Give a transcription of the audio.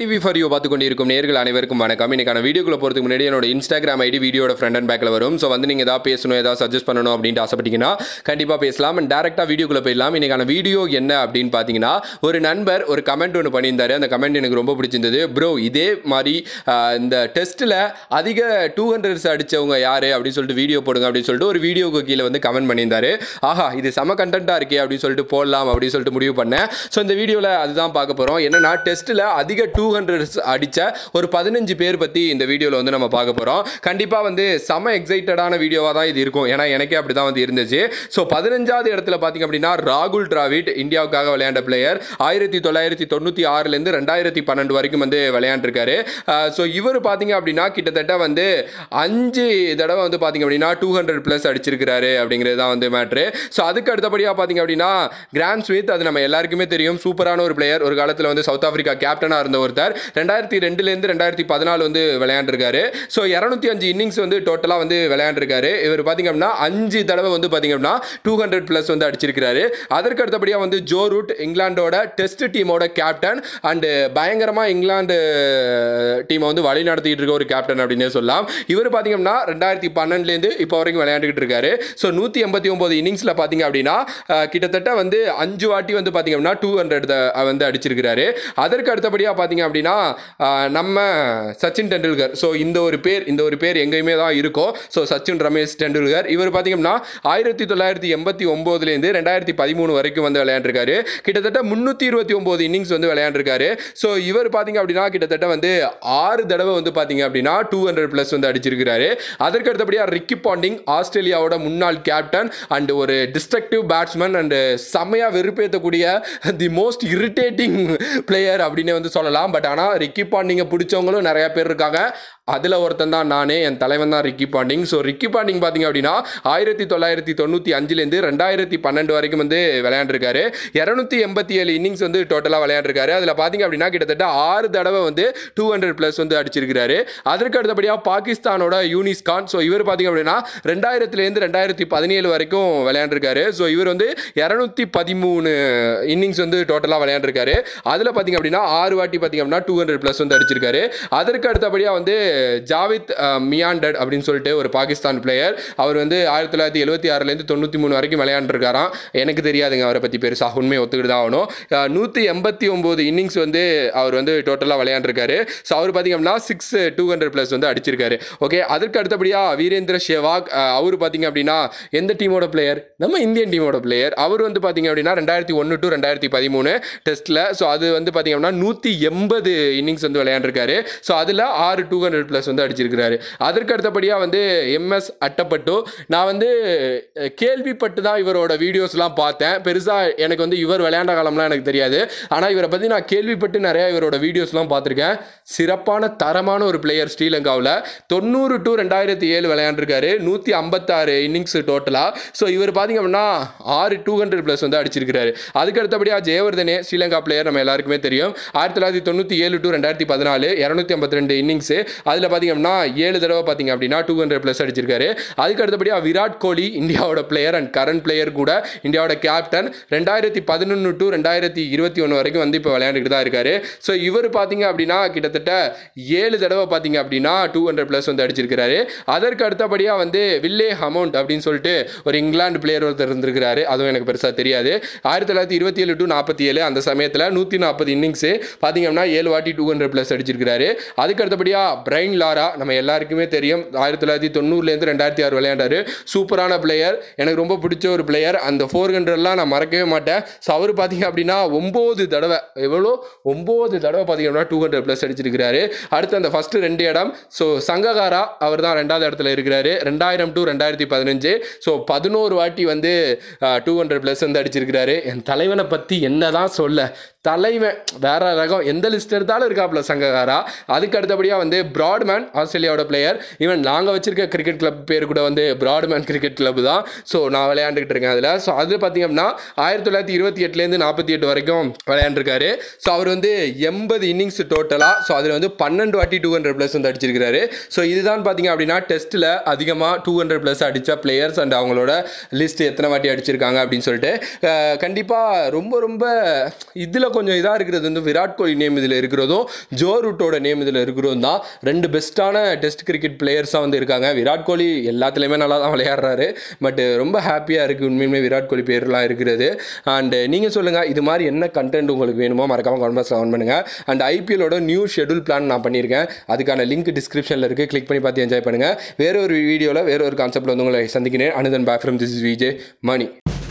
TV for you பார்த்து கொண்டு இருக்கும் நேர்கள் அனைவருக்கும் வணக்கம் இன்னைக்கான வீடியோக்குள்ள போகிறதுக்கு முன்னாடி என்னோட இன்ஸ்டாகிராம் ஐடி வீடியோட ஃப்ரண்ட் அண்ட் பேக்கில் வரும் ஸோ வந்து நீங்கள் ஏதாவது பேசணும் ஏதாவது சஜஸ்ட் பண்ணணும் அப்படின்ட்டு ஆசைப்பட்டீங்கன்னா கண்டிப்பாக பேசலாம் அண்ட் டேரெக்டாக வீடியோக்குள்ளே போயிடலாம் இன்னைக்கான வீடியோ என்ன அப்படின்னு பார்த்தீங்கன்னா ஒரு நண்பர் ஒரு கமெண்ட் ஒன்று பண்ணியிருந்தார் அந்த கமெண்ட் எனக்கு ரொம்ப பிடிச்சிருந்தது ப்ரோ இதே மாதிரி இந்த டெஸ்ட்டில் அதிக டூ ஹண்ட்ரட்ஸ் அடித்தவங்க யார் அப்படின்னு சொல்லிட்டு வீடியோ போடுங்க அப்படின்னு சொல்லிட்டு ஒரு வீடியோக்கு கீழே வந்து கமெண்ட் பண்ணியிருந்தாரு ஆஹா இது செம கண்டென்ட்டாக இருக்கே அப்படின்னு சொல்லிட்டு போடலாம் அப்படின்னு சொல்லிட்டு முடிவு பண்ணேன் ஸோ இந்த வீடியோவில் அதுதான் பார்க்க போகிறோம் என்னென்னா டெஸ்ட்டில் அதிக டூ டூ ஹண்ட்ரட்ஸ் அடித்த ஒரு பதினஞ்சு பேர் பற்றி இந்த வீடியோவில் வந்து நம்ம பார்க்க போகிறோம் கண்டிப்பாக வந்து செம எக்ஸைட்டடான வீடியோவாக தான் இது இருக்கும் ஏன்னா எனக்கே அப்படி தான் வந்து இருந்துச்சு ஸோ பதினஞ்சாவது இடத்துல பார்த்திங்க அப்படின்னா ராகுல் டிராவிட் இந்தியாவுக்காக விளையாண்ட பிளேயர் ஆயிரத்தி தொள்ளாயிரத்தி தொண்ணூற்றி ஆறுலேருந்து ரெண்டாயிரத்தி பன்னெண்டு வரைக்கும் வந்து விளையாண்டுருக்காரு ஸோ இவர் பார்த்திங்க அப்படின்னா கிட்டத்தட்ட வந்து அஞ்சு தடவை வந்து பார்த்திங்க அப்படின்னா டூ ஹண்ட்ரட் ப்ளஸ் அடிச்சிருக்கிறாரு அப்படிங்கிறது தான் வந்து மேட்ரு ஸோ அதுக்கு அடுத்தபடியாக பார்த்திங்க அப்படின்னா கிராண்ட் ஸ்மித் அது நம்ம எல்லாருக்குமே தெரியும் சூப்பரான ஒரு பிளேயர் ஒரு காலத்தில் வந்து சவுத் ஆஃப்ரிக்கா கேப்டனாக இருந்த ஒரு ஒருத்தர் ரெண்டாயிரத்தி ரெண்டுலேருந்து ரெண்டாயிரத்தி பதினாலு வந்து விளையாண்டுருக்காரு ஸோ இரநூத்தி அஞ்சு இன்னிங்ஸ் வந்து டோட்டலாக வந்து விளையாண்டுருக்காரு இவர் பார்த்திங்க அப்படின்னா அஞ்சு தடவை வந்து பார்த்திங்க அப்படின்னா டூ ஹண்ட்ரட் ப்ளஸ் வந்து அடிச்சிருக்கிறாரு அதற்கு அடுத்தபடியாக வந்து ஜோ ரூட் இங்கிலாண்டோட டெஸ்ட் டீமோட கேப்டன் அண்டு பயங்கரமாக இங்கிலாந்து டீமை வந்து வழி நடத்திக்கிட்டு இருக்க ஒரு கேப்டன் அப்படின்னே சொல்லலாம் இவர் பார்த்திங்க அப்படின்னா ரெண்டாயிரத்தி பன்னெண்டுலேருந்து இப்போ வரைக்கும் விளையாண்டுக்கிட்டு இருக்காரு ஸோ நூற்றி எண்பத்தி ஒம்பது இன்னிங்ஸில் பார்த்திங்க அப்படின்னா கிட்டத்தட்ட வந்து அஞ்சு வாட்டி வந்து பார்த்திங்க அப்படின்னா டூ ஹண்ட்ரட் வந்து அடிச்சிருக்கிறாரு அதற்கு அடுத்தபடியாக பார்த்திங்க பார்த்தீங்க அப்படின்னா நம்ம சச்சின் டெண்டுல்கர் ஸோ இந்த ஒரு பேர் இந்த ஒரு பேர் எங்கேயுமே தான் இருக்கும் ஸோ சச்சின் ரமேஷ் டெண்டுல்கர் இவர் பார்த்தீங்கன்னா ஆயிரத்தி தொள்ளாயிரத்தி எண்பத்தி ஒம்போதுலேருந்து ரெண்டாயிரத்தி பதிமூணு வரைக்கும் வந்து விளையாண்டுருக்காரு கிட்டத்தட்ட முந்நூற்றி இருபத்தி ஒம்பது இன்னிங்ஸ் வந்து விளையாண்டுருக்காரு ஸோ இவர் பார்த்தீங்க அப்படின்னா கிட்டத்தட்ட வந்து ஆறு தடவை வந்து பார்த்தீங்க அப்படின்னா டூ ஹண்ட்ரட் ப்ளஸ் வந்து அடிச்சிருக்கிறாரு அதற்கு அடுத்தபடியாக ரிக்கி பாண்டிங் ஆஸ்திரேலியாவோட முன்னாள் கேப்டன் அண்ட் ஒரு டிஸ்ட்ரக்டிவ் பேட்ஸ்மேன் அண்ட் செம்மையாக வெறுப்பேற்றக்கூடிய தி மோஸ்ட் இரிட்டேட்டிங் பிளேயர் அப்படின்னே வந்து சொல்லலாம் தான் பட் ஆனால் ரிக்கி பாண்டிங்கை பிடிச்சவங்களும் நிறையா பேர் இருக்காங்க அதில் ஒருத்தன் தான் நானே என் தலைவன் தான் Ricky Ponting so Ricky Ponting பார்த்தீங்க அப்படின்னா ஆயிரத்தி தொள்ளாயிரத்தி தொண்ணூற்றி அஞ்சுலேருந்து ரெண்டாயிரத்தி பன்னெண்டு வரைக்கும் வந்து விளையாண்டுருக்காரு இரநூத்தி எண்பத்தி ஏழு இன்னிங்ஸ் வந்து டோட்டலாக விளையாண்டுருக்காரு அதில் பார்த்தீங்க அப்படின்னா கிட்டத்தட்ட ஆறு தடவை வந்து டூ ஹண்ட்ரட் ப்ளஸ் வந்து அடிச்சிருக்கிறாரு அதற்கு அடுத்தபடியாக பாகிஸ்தானோட யூனிஸ் கான் ஸோ இவர் பார்த்தீங்க அப்படின்னா ரெண்டாயிரத்துலேருந்து ரெண்டாயிரத்தி பதினேழு வரைக்கும் விளையாண்டுருக்காரு ஸோ இவர் வந்து இரநூத்தி பதிமூணு இன்னிங்ஸ் வந்து டோட்டலாக விளையாண்டுருக்காரு அதில் பார்த்தீங்க அப்படின்னா ஆறு வாட்டி பார்த்திங்க அப்படின்னா டூ ஹண்ட்ரட் ப்ளஸ் வந்து அடிச்சிருக்காரு அதற்கு அடுத்தபடியாக வந்து ஜாவித் மியாண்டட் அப்படின்னு சொல்லிட்டு ஒரு பாகிஸ்தான் பிளேயர் அவர் வந்து ஆயிரத்தி தொள்ளாயிரத்தி எழுபத்தி ஆறுலேருந்து தொண்ணூற்றி மூணு வரைக்கும் விளையாண்டுருக்காராம் எனக்கு தெரியாதுங்க அவரை பற்றி பெருசாக உண்மையை ஒத்துக்கிட்டு தான் ஆகணும் நூற்றி எண்பத்தி ஒம்பது இன்னிங்ஸ் வந்து அவர் வந்து டோட்டலாக விளையாண்டுருக்காரு ஸோ அவர் பார்த்திங்க அப்படின்னா சிக்ஸ் டூ ஹண்ட்ரட் ப்ளஸ் வந்து அடிச்சிருக்காரு ஓகே அதற்கு அடுத்தபடியாக வீரேந்திர ஷேவாக் அவர் பார்த்திங்க அப்படின்னா எந்த டீமோட பிளேயர் நம்ம இந்தியன் டீமோட பிளேயர் அவர் வந்து பார்த்திங்க அப்படின்னா ரெண்டாயிரத்தி ஒன்று டு ரெண்டாயிரத்தி பதிமூணு டெஸ்ட்டில் ஸோ அது வந்து பார்த்திங்க அப்படின்னா நூற்றி எண்பது ஒன்பது இன்னிங்ஸ் வந்து விளையாண்டுருக்காரு ஸோ அதில் ஆறு டூ ஹண்ட்ரட் ப்ளஸ் வந்து அடிச்சிருக்கிறாரு அதற்கு அடுத்தபடியாக வந்து எம்எஸ் அட்டப்பட்டு நான் வந்து கேள்விப்பட்டு தான் இவரோட வீடியோஸ்லாம் பார்த்தேன் பெருசாக எனக்கு வந்து இவர் விளையாண்ட காலம்லாம் எனக்கு தெரியாது ஆனால் இவரை பற்றி நான் கேள்விப்பட்டு நிறையா இவரோட வீடியோஸ்லாம் பார்த்துருக்கேன் சிறப்பான தரமான ஒரு பிளேயர் ஸ்ரீலங்காவில் தொண்ணூறு டு ரெண்டாயிரத்தி ஏழு விளையாண்டுருக்காரு நூற்றி ஐம்பத்தாறு இன்னிங்ஸ் டோட்டலாக ஸோ இவர் பார்த்திங்க அப்படின்னா ஆறு டூ ஹண்ட்ரட் ப்ளஸ் வந்து அடிச்சிருக்கிறாரு அதுக்கு அடுத்தபடியாக ஜெயவர்தனே ஸ்ரீலங்கா பிளேயர் நம்ம எல்லாருக்குமே தெரியும் ஆயிரத்தி தொள்ளாயிரத்தி தொண்ணூற்றி ஏழு டு ரெண்டாயிரத்தி பதினாலு இரநூத்தி ஐம்பத்தி ரெண்டு இன்னிங்ஸு அதில் பார்த்தீங்கன்னா ஏழு தடவை பார்த்தீங்க அப்படின்னா டூ ஹண்ட்ரட் ப்ளஸ் அடிச்சிருக்காரு அதுக்கு அடுத்தபடியாக விராட் கோலி இந்தியாவோட பிளேயர் அண்ட் கரண்ட் பிளேயர் கூட இந்தியாவோட கேப்டன் ரெண்டாயிரத்தி பதினொன்று டு ரெண்டாயிரத்தி இருபத்தி ஒன்று வரைக்கும் வந்து இப்போ விளையாண்டுட்டு தான் இருக்காரு ஸோ இவர் பார்த்தீங்க அப்படின்னா கிட்டத்தட்ட ஏழு தடவை பார்த்தீங்க அப்படின்னா டூ ஹண்ட்ரட் ப்ளஸ் வந்து அடிச்சிருக்கிறாரு அதற்கு அடுத்தபடியாக வந்து வில்லே ஹமௌண்ட் அப்படின்னு சொல்லிட்டு ஒரு இங்கிலாந்து பிளேயர் ஒருத்தர் இருந்திருக்கிறாரு அதுவும் எனக்கு பெருசாக தெரியாது ஆயிரத்தி தொள்ளாயிரத்தி இருபத்தி ஏழு டு நாற்பத்தி ஏழு அந்த சமயத்தில் நூற்றி நாற்பது இன்னிங்ஸு பார்த்தீங்க பார்த்தீங்கன்னா ஏழு வாட்டி டூ ஹண்ட்ரட் ப்ளஸ் அடிச்சிருக்கிறாரு அதுக்கு அடுத்தபடியாக பிரைன் லாரா நம்ம எல்லாருக்குமே தெரியும் ஆயிரத்தி தொள்ளாயிரத்தி தொண்ணூறுலேருந்து ரெண்டாயிரத்தி ஆறு விளையாண்டாரு சூப்பரான பிளேயர் எனக்கு ரொம்ப பிடிச்ச ஒரு பிளேயர் அந்த ஃபோர் ஹண்ட்ரட்லாம் நான் மறக்கவே மாட்டேன் ஸோ அவர் பார்த்தீங்க அப்படின்னா ஒம்பது தடவை எவ்வளோ ஒம்பது தடவை பார்த்தீங்க அப்படின்னா டூ ஹண்ட்ரட் ப்ளஸ் அடிச்சிருக்கிறாரு அடுத்து அந்த ஃபஸ்ட்டு ரெண்டு இடம் ஸோ சங்ககாரா அவர் தான் ரெண்டாவது இடத்துல இருக்கிறாரு ரெண்டாயிரம் டு ரெண்டாயிரத்தி பதினஞ்சு ஸோ பதினோரு வாட்டி வந்து டூ ஹண்ட்ரட் ப்ளஸ் வந்து அடிச்சிருக்கிறாரு என் தலைவனை பற்றி என்ன தான் சொல்ல தலைவன் வேற ரகம் எந்த லிஸ்டர்தால் இருக்காப்ல சங்ககாரா அதுக்கு அடுத்தபடியாக வந்து ப்ராட்மேன் ஆஸ்திரேலியாவோட பிளேயர் ஈவன் நாங்கள் வச்சிருக்க கிரிக்கெட் கிளப் பேர் கூட வந்து பிராட்மேன் கிரிக்கெட் கிளப் தான் ஸோ நான் விளையாண்டுக்கிட்டு இருக்கேன் அதில் ஸோ அது பார்த்திங்க அப்படின்னா ஆயிரத்தி தொள்ளாயிரத்தி இருபத்தி எட்டுலேருந்து நாற்பத்தி எட்டு வரைக்கும் விளையாண்டுருக்காரு ஸோ அவர் வந்து எண்பது இன்னிங்ஸ் டோட்டலாக ஸோ அதில் வந்து பன்னெண்டு வாட்டி டூ ஹண்ட்ரட் ப்ளஸ் வந்து அடிச்சிருக்கிறாரு ஸோ இதுதான் பார்த்திங்க அப்படின்னா டெஸ்ட்டில் அதிகமாக டூ ஹண்ட்ரட் ப்ளஸ் அடித்த பிளேயர்ஸ் அண்ட் அவங்களோட லிஸ்ட் எத்தனை வாட்டி அடிச்சிருக்காங்க அப்படின்னு சொல்லிட்டு கண்டிப்பாக ரொம்ப ரொம்ப இதில் கொஞ்சம் இதாக இருக்கிறது வந்து விராட் கோலி நேம் இதில் இருக்கிறதும் ஜோ ரூட்டோட நேம் இதில் இருக்கிறதும் தான் ரெண்டு பெஸ்ட்டான டெஸ்ட் கிரிக்கெட் பிளேயர்ஸாக வந்து இருக்காங்க விராட் கோலி எல்லாத்துலேயுமே நல்லா தான் விளையாடுறாரு பட் ரொம்ப ஹாப்பியாக இருக்குது உண்மையுமே விராட் கோலி பேர்லாம் இருக்கிறது அண்டு நீங்கள் சொல்லுங்கள் இது மாதிரி என்ன கண்டென்ட் உங்களுக்கு வேணுமோ மறக்காமல் கமெண்ட் ஆன் பண்ணுங்கள் அண்ட் ஐபிஎலோட நியூ ஷெடியூல் பிளான் நான் பண்ணியிருக்கேன் அதுக்கான லிங்க் டிஸ்கிரிப்ஷனில் இருக்குது கிளிக் பண்ணி பார்த்து என்ஜாய் பண்ணுங்கள் வேற ஒரு வீடியோவில் வேறு ஒரு கான்செப்ட்டில் வந்து உங்களை சந்திக்கிறேன் Anuthan bye from this Vijay money